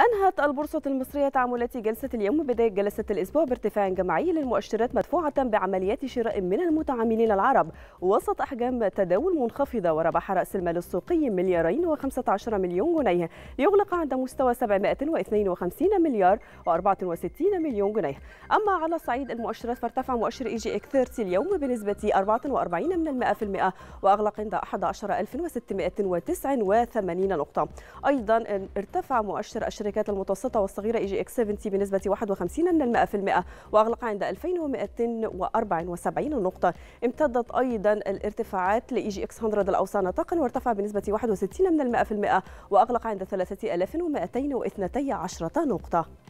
أنهت البورصة المصرية تعاملات جلسة اليوم بداية جلسة الأسبوع بارتفاع جماعي للمؤشرات مدفوعة بعمليات شراء من المتعاملين العرب وسط أحجام تداول منخفضة وربح رأس المال السوقي مليارين و15 مليون جنيه ليغلق عند مستوى 752 مليار و64 مليون جنيه أما على صعيد المؤشرات فارتفع مؤشر إي جي إك 30 اليوم بنسبة 44 من المئة في المئة وأغلق عند 11689 نقطة أيضا ارتفع مؤشر الشركة الشركات المتوسطة والصغيرة اي جي اكس 70 بنسبة 51% وأغلق عند 2274 نقطة امتدت أيضا الارتفاعات لاي e جي اكس 100 الأوصى نطاقا وارتفع بنسبة 61% وأغلق عند 3212 نقطة